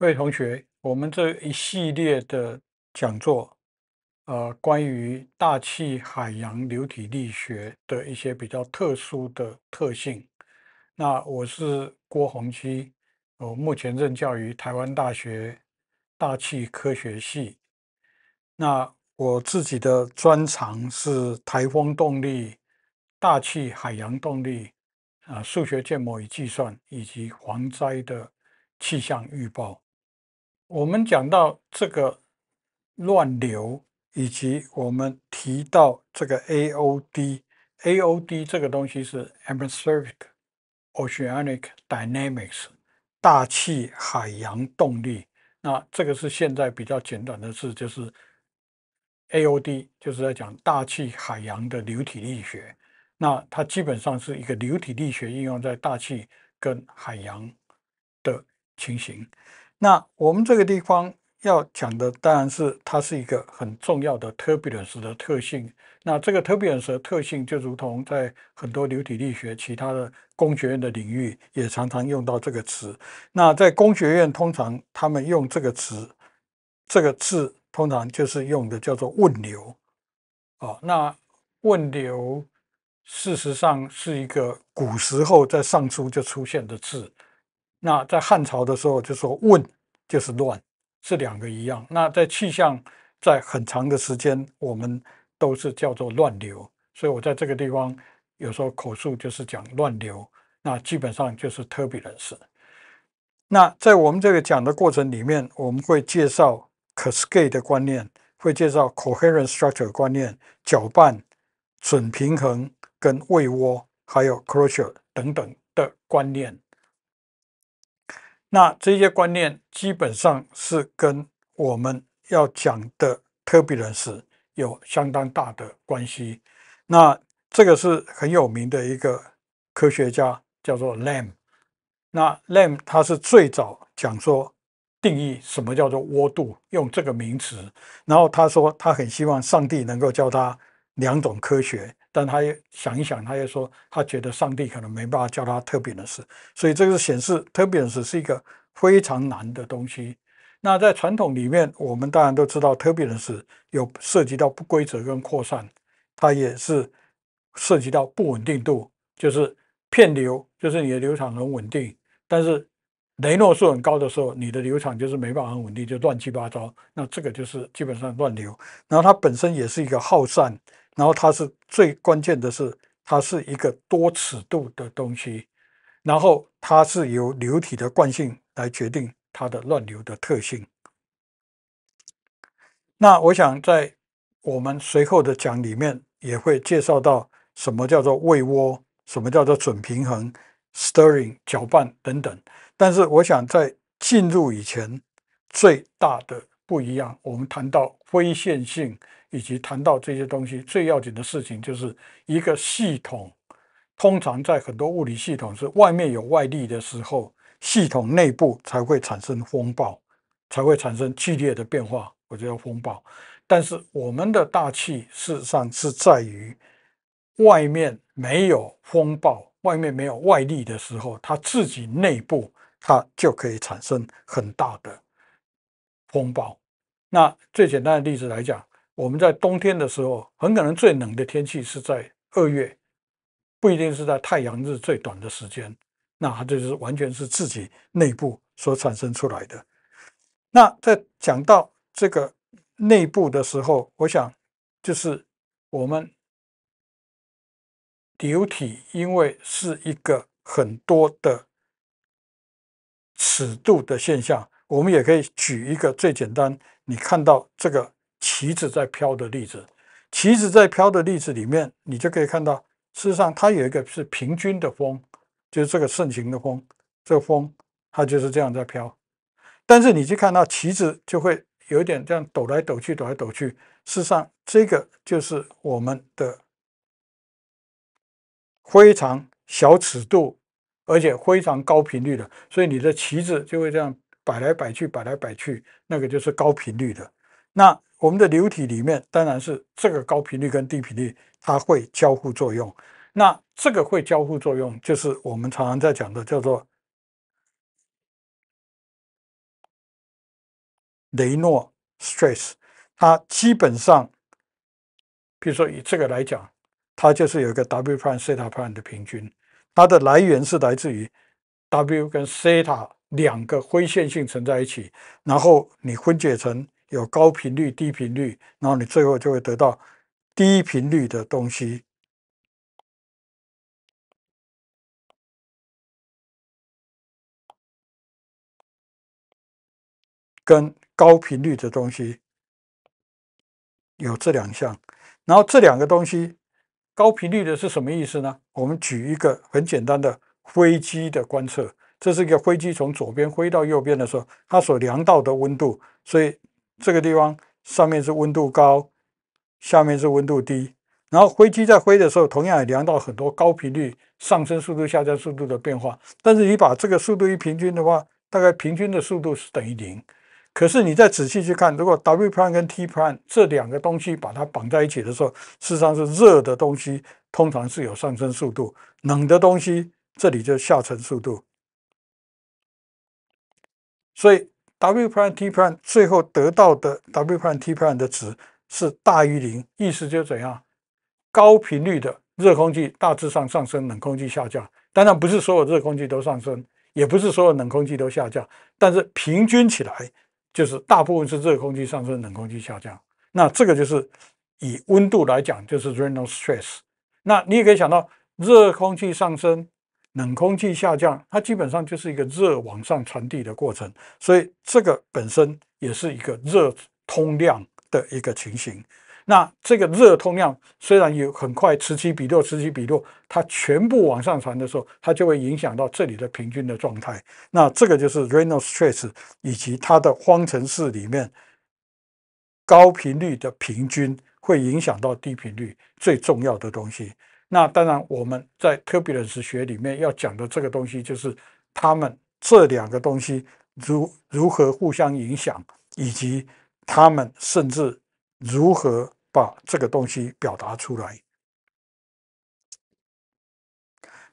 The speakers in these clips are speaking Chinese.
各位同学，我们这一系列的讲座，呃，关于大气海洋流体力学的一些比较特殊的特性。那我是郭宏基，我目前任教于台湾大学大气科学系。那我自己的专长是台风动力、大气海洋动力、啊，数学建模与计算，以及蝗灾的气象预报。我们讲到这个乱流，以及我们提到这个 AOD，AOD 这个东西是 Atmospheric Oceanic Dynamics，大气海洋动力。那这个是现在比较简短的事，就是 AOD 就是在讲大气海洋的流体力学。那它基本上是一个流体力学应用在大气跟海洋的情形。那我们这个地方要讲的，当然是它是一个很重要的 turbulence 的特性。那这个 turbulence 的特性就如同在很多流体力学、其他的工学院的领域，也常常用到这个词。那在工学院，通常他们用这个词，这个字通常就是用的叫做问流。哦，那问流事实上是一个古时候在上书就出现的字。那在汉朝的时候就说“问”就是“乱”，是两个一样。那在气象，在很长的时间，我们都是叫做“乱流”，所以我在这个地方有时候口述就是讲“乱流”，那基本上就是特别人士。那在我们这个讲的过程里面，我们会介绍 cascade 的观念，会介绍 coherent structure 观念、搅拌、准平衡、跟位窝，还有 closure 等等的观念。那这些观念基本上是跟我们要讲的特别人士有相当大的关系。那这个是很有名的一个科学家，叫做 Lam。那 Lam 他是最早讲说定义什么叫做窝度，用这个名词。然后他说，他很希望上帝能够教他两种科学。但他也想一想，他又说，他觉得上帝可能没办法教他特别的事，所以这个显示特别的事是一个非常难的东西。那在传统里面，我们当然都知道，特别的事有涉及到不规则跟扩散，它也是涉及到不稳定度，就是片流，就是你的流场很稳定，但是雷诺数很高的时候，你的流场就是没办法很稳定，就乱七八糟。那这个就是基本上乱流，然后它本身也是一个耗散。然后它是最关键的是，它是一个多尺度的东西，然后它是由流体的惯性来决定它的乱流的特性。那我想在我们随后的讲里面也会介绍到什么叫做位窝，什么叫做准平衡、stirring 搅拌等等。但是我想在进入以前，最大的不一样，我们谈到。非线性，以及谈到这些东西，最要紧的事情就是一个系统。通常在很多物理系统是外面有外力的时候，系统内部才会产生风暴，才会产生剧烈的变化，我叫风暴。但是我们的大气事实上是在于外面没有风暴，外面没有外力的时候，它自己内部它就可以产生很大的风暴。那最简单的例子来讲，我们在冬天的时候，很可能最冷的天气是在二月，不一定是在太阳日最短的时间。那它就是完全是自己内部所产生出来的。那在讲到这个内部的时候，我想就是我们流体，因为是一个很多的尺度的现象。我们也可以举一个最简单，你看到这个旗子在飘的例子。旗子在飘的例子里面，你就可以看到，事实上它有一个是平均的风，就是这个盛行的风。这个风它就是这样在飘，但是你去看到旗子就会有点这样抖来抖去、抖来抖去。事实上，这个就是我们的非常小尺度，而且非常高频率的，所以你的旗子就会这样。摆来摆去，摆来摆去，那个就是高频率的。那我们的流体里面，当然是这个高频率跟低频率，它会交互作用。那这个会交互作用，就是我们常常在讲的叫做雷诺 stress。它基本上，比如说以这个来讲，它就是有一个 w 分之西塔分的平均，它的来源是来自于 w 跟西塔。两个非线性存在一起，然后你分解成有高频率、低频率，然后你最后就会得到低频率的东西跟高频率的东西有这两项，然后这两个东西高频率的是什么意思呢？我们举一个很简单的飞机的观测。这是一个飞机从左边飞到右边的时候，它所量到的温度，所以这个地方上面是温度高，下面是温度低。然后飞机在飞的时候，同样也量到很多高频率上升速度、下降速度的变化。但是你把这个速度一平均的话，大概平均的速度是等于零。可是你再仔细去看，如果 W prime 跟 T prime 这两个东西把它绑在一起的时候，事实上是热的东西通常是有上升速度，冷的东西这里就下沉速度。所以 W prime T prime 最后得到的 W prime T prime 的值是大于零，意思就是怎样？高频率的热空气大致上上升，冷空气下降。当然不是所有热空气都上升，也不是所有冷空气都下降，但是平均起来，就是大部分是热空气上升，冷空气下降。那这个就是以温度来讲，就是 Reynolds stress。那你也可以想到，热空气上升。冷空气下降，它基本上就是一个热往上传递的过程，所以这个本身也是一个热通量的一个情形。那这个热通量虽然有很快此起彼落，此起彼落，它全部往上传的时候，它就会影响到这里的平均的状态。那这个就是 Reynolds stress 以及它的方程式里面高频率的平均会影响到低频率最重要的东西。那当然，我们在特别的 e 学里面要讲的这个东西，就是他们这两个东西如如何互相影响，以及他们甚至如何把这个东西表达出来。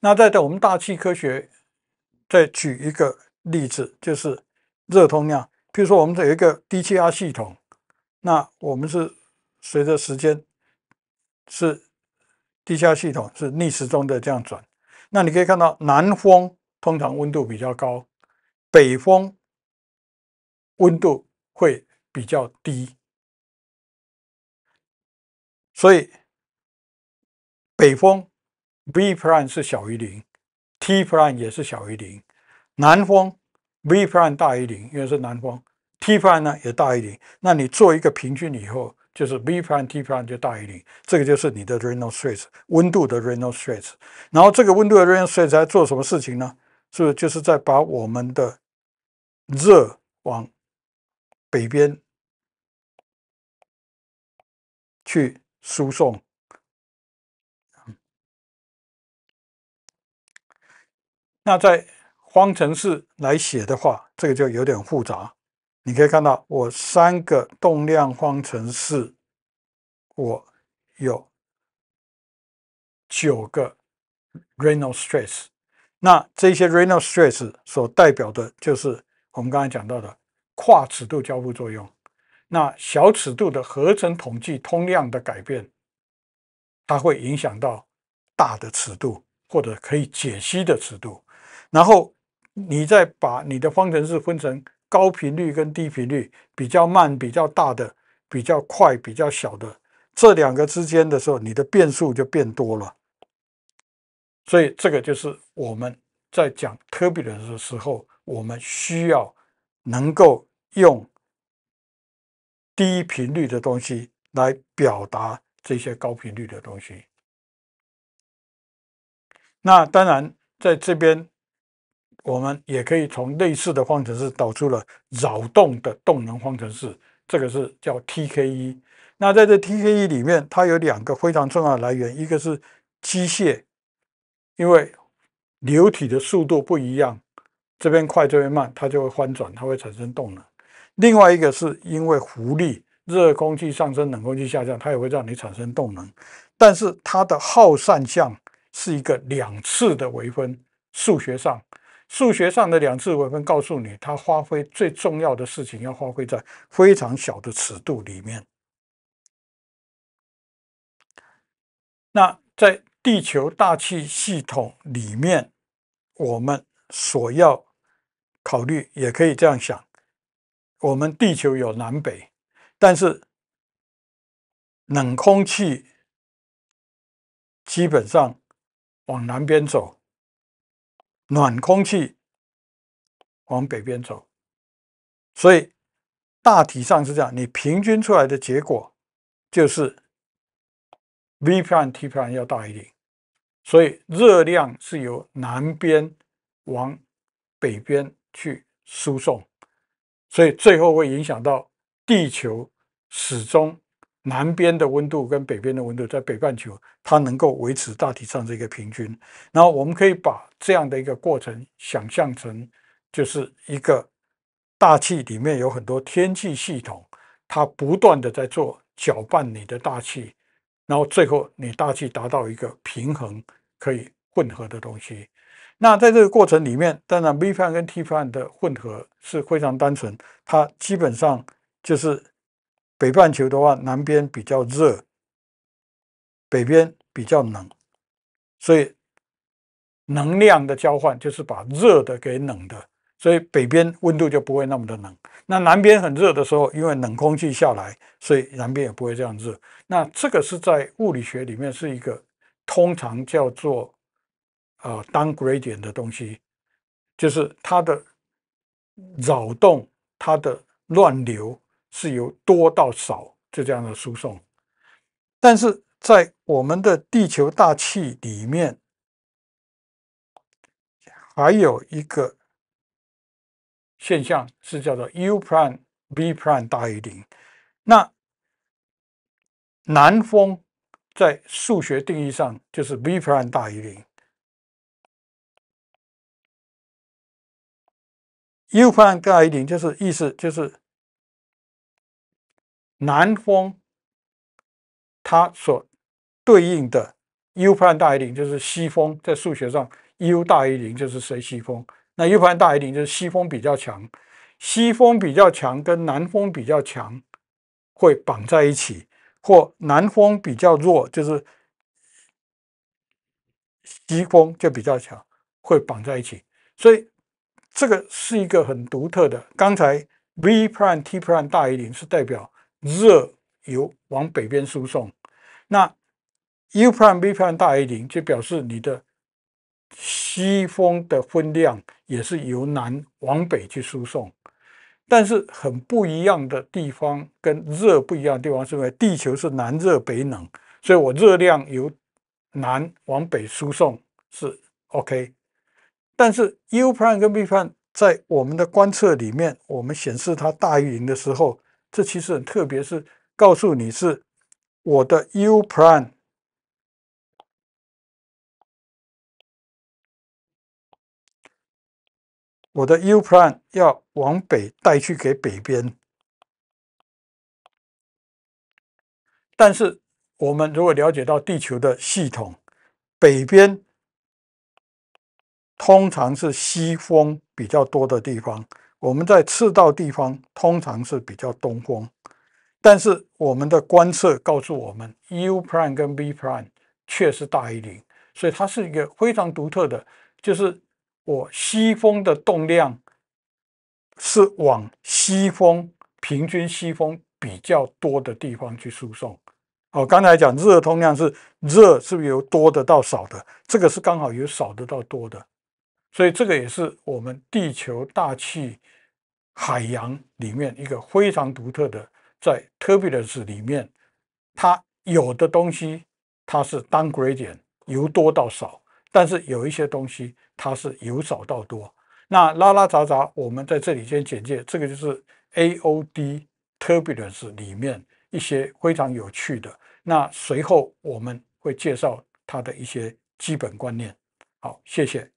那再在我们大气科学，再举一个例子，就是热通量。比如说，我们有一个低气压系统，那我们是随着时间是。地下系统是逆时钟的这样转，那你可以看到南风通常温度比较高，北风温度会比较低，所以北风 v prime 是小于零，t prime 也是小于零。南风 v prime 大于零，因为是南风，t prime 呢也大于零。那你做一个平均以后。就是 v 分 t 分就大于零，这个就是你的 r e n o l e s s 温度的 r e n o l e s s 然后这个温度的 r e n o l e s s 在做什么事情呢？是不是就是在把我们的热往北边去输送？那在方程式来写的话，这个就有点复杂。你可以看到我三个动量方程式。我有九个 r e n a l stress，那这些 r e n a l stress 所代表的就是我们刚才讲到的跨尺度交互作用。那小尺度的合成统计通量的改变，它会影响到大的尺度或者可以解析的尺度。然后你再把你的方程式分成高频率跟低频率，比较慢比较大的，比较快比较小的。这两个之间的时候，你的变数就变多了，所以这个就是我们在讲特别的时候，我们需要能够用低频率的东西来表达这些高频率的东西。那当然，在这边我们也可以从类似的方程式导出了扰动的动能方程式，这个是叫 TKE。那在这 TKE 里面，它有两个非常重要的来源，一个是机械，因为流体的速度不一样，这边快这边慢，它就会翻转，它会产生动能；另外一个是因为浮力，热空气上升，冷空气下降，它也会让你产生动能。但是它的耗散项是一个两次的微分，数学上数学上的两次微分告诉你，它发挥最重要的事情要发挥在非常小的尺度里面。那在地球大气系统里面，我们所要考虑，也可以这样想：我们地球有南北，但是冷空气基本上往南边走，暖空气往北边走，所以大体上是这样。你平均出来的结果就是。v 派 t 派要大一点，所以热量是由南边往北边去输送，所以最后会影响到地球始终南边的温度跟北边的温度，在北半球它能够维持大体上这个平均。然后我们可以把这样的一个过程想象成就是一个大气里面有很多天气系统，它不断的在做搅拌你的大气。然后最后，你大气达到一个平衡，可以混合的东西。那在这个过程里面，当然 V 范跟 T 范的混合是非常单纯，它基本上就是北半球的话，南边比较热，北边比较冷，所以能量的交换就是把热的给冷的。所以北边温度就不会那么的冷，那南边很热的时候，因为冷空气下来，所以南边也不会这样热。那这个是在物理学里面是一个通常叫做啊 down gradient 的东西，就是它的扰动、它的乱流是由多到少就这样的输送。但是在我们的地球大气里面还有一个。现象是叫做 u prime v prime 大于零，那南风在数学定义上就是 v prime 大于零，u prime 大于零就是意思就是南风它所对应的 u prime 大于零就是西风，在数学上 u 大于零就是随西风。那 u p 大于零就是西风比较强，西风比较强跟南风比较强会绑在一起，或南风比较弱，就是西风就比较强，会绑在一起。所以这个是一个很独特的。刚才 v prime t prime 大于零是代表热由往北边输送，那 u prime v prime 大于零就表示你的。西风的分量也是由南往北去输送，但是很不一样的地方，跟热不一样的地方是因为地球是南热北冷，所以我热量由南往北输送是 OK。但是 U p i m e 跟 B p i m e 在我们的观测里面，我们显示它大于零的时候，这其实很特别，是告诉你是我的 U p i m e 我的 U Plan 要往北带去给北边，但是我们如果了解到地球的系统，北边通常是西风比较多的地方，我们在赤道地方通常是比较东风，但是我们的观测告诉我们，U Plan 跟 V Plan 确实大于零，所以它是一个非常独特的，就是。我西风的动量是往西风平均西风比较多的地方去输送。哦，刚才讲热通量是热是不是由多的到少的？这个是刚好由少的到多的，所以这个也是我们地球大气海洋里面一个非常独特的，在特别是里面，它有的东西它是单 gradient 由多到少。但是有一些东西，它是由少到多。那拉拉杂杂，我们在这里先简介，这个就是 AOD，turbulence 里面一些非常有趣的。那随后我们会介绍它的一些基本观念。好，谢谢。